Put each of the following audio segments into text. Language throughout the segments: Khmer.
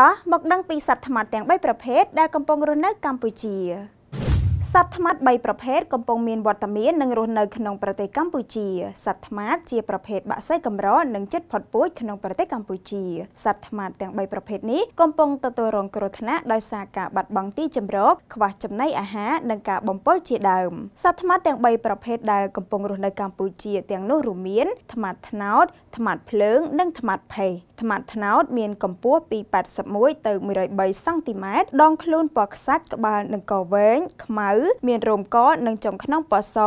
តោះមកដឹងពីសត្វថ្មាត់ទាំង3ប្រភេទដែលកំពុងរស់នៅកម្ពុជាសត្វថ្មាត់3ប្រភេទកំពុងមានវត្តមាននិងរស់នៅក្នុងប្រទេសកម្ពុជាសត្វថ្មាត់ជាប្រភេទបាក់សៃកម្រនិងចិត្តផុតពូជក្នុងប្រទេសកម្ពុជាសត្វថ្មាត់ទាំង3ប្រភេទនេះកំពុងទទួលរងគ្រោះថ្នាក់ដោយសារការបាត់បង់ទីជម្រកខ្វះចំណីអាហារនិងការបំពុលជាដើម សត្វថ្មាត់ទាំង3ប្រភេទដែលកំពុងរស់នៅកម្ពុជា ទាំងនោះរួមមានថ្មាត់ថ្នោតថ្មាត់ភ្លើង និងថ្មាត់ផេះថ្មាត់ថ្នោតមានកម្ពស់ពី81ទៅ103សង់ទីម៉ែត្រដង ខ្លួនពណ៌ខ្សាច់ក្បាលនិងកវែងខ្មៅមានរោមកនិងចុងខ្នងពណ៌ស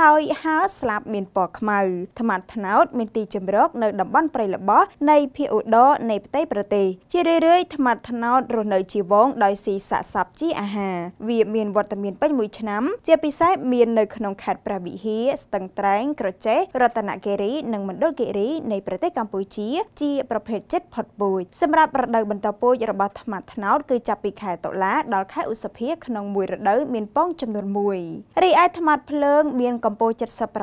ហើយហើស្លាប់មានពណ៌ខ្មៅថ្មាត់ថ្នោតមានទីជម្រកនៅតំបន់ព្រៃល្បោះនៃភាគឧត្តរនៃផ្ទៃប្រទេស ជារឿយៗថ្មាត់ថ្នោតរស់នៅជាវងដោយស៊ីសាក់សាប់ជាអាហារវា មានវត្តមានពេញមួយឆ្នាំជាពិសេសមាននៅក្នុងខេត្តព្រះវិហារស្ទឹងត្រែងក្រចេះរតនគិរីនិងមណ្ឌលគិរីនៃប្រទេសកម្ពុជា ជាប្រភេទជិតផុតពូជសម្រាប់រដូវបន្តពូជរបស់ថ្មត្នោតគឺចាប់ពីខែតុលា ដល់ខែឧសភា ក្នុងមួយរដូវមានពង ចំនួន1រីឯថ្មភ្លើង មានកម្ពស់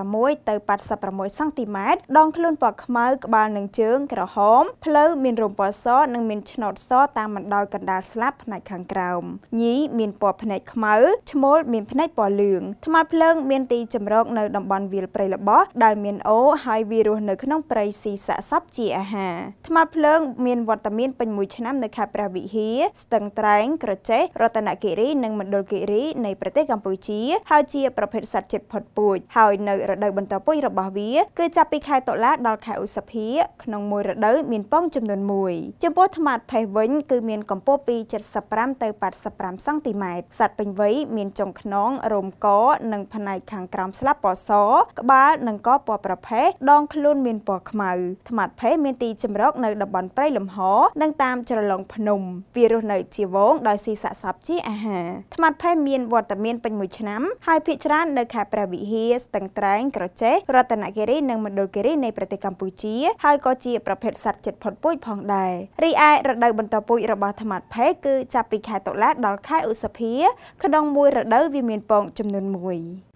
76ទៅ86សង់ទីម៉ែត្រដង ខ្លួនពណ៌ខ្មៅក្បាលនិងជើង ក្រហមភ្លៅមានរោមពណ៌សនិងមានឆ្នោតសតាមបណ្ដោយកណ្ដាលស្លាបផ្នែកខាងក្រោមញីមានពណ៌ភ្នែកខ្មៅឈ្មោលមានភ្នែកពណ៌លឿងថ្មភ្លើងមានទីចម្រកនៅតំបន់វាលព្រៃល្បោះដែល មានអូហើយវារស់នៅក្នុងព្រៃស៊ីសាក់សពជាអាហារថ្មភ្លើងមានវត្តមានពេញមួយឆ្នាំនៅខេត្តព្រះវិហារស្ទឹងត្រែងក្រចេះរតនគិរីនិងមណ្ឌលគិរីនៃប្រទេសកម្ពុជាហើយជាប្រភេទសត្វជិតផុតពូជហើយនៅរដូវបន្តពូជរបស់វា គឺចាប់ពីខែតុលាដល់ខែឧសភា ក្នុងមួយរដូវមានពងចំនួន1ចំពោះថ្មផេះវិញគឺមានកម្ពស់ពី75ទៅ85សង់ទីម៉ែត្រសត្វពេញវ័យមានចុងខ្នងរោមកនិងផ្នែកខាងក្រោមស្លាប់ពណ៌សក្បាលនិងកពណ៌ប្រផេះដង ខ្លួន មានពណ៌ខ្មៅថ្មផេះមានទីជម្រកនៅតំបន់ព្រៃលំហនិងតាមជ្រលងភ្នំវារស់នៅជាវងដោយស៊ីសាកសពជាអាហារថ្មាត់ផេះមានវត្តមានពេញមួយឆ្នាំហើយភាគច្រើននៅខេត្តព្រះវិហារស្ទឹងត្រែងក្រចេះរតនគិរីនិងមណ្ឌលគិរីនៃប្រទេសកម្ពុជា ហើយក៏ជាប្រភេទសត្វជិតផុតពូជផងដែររីឯរដូវបន្តពូជរបស់ថ្មាត់ផេះគឺចាប់ពីខែតុលាដល់ខែឧសភា ក្នុងមួយរដូវវាមានពងចំនួន1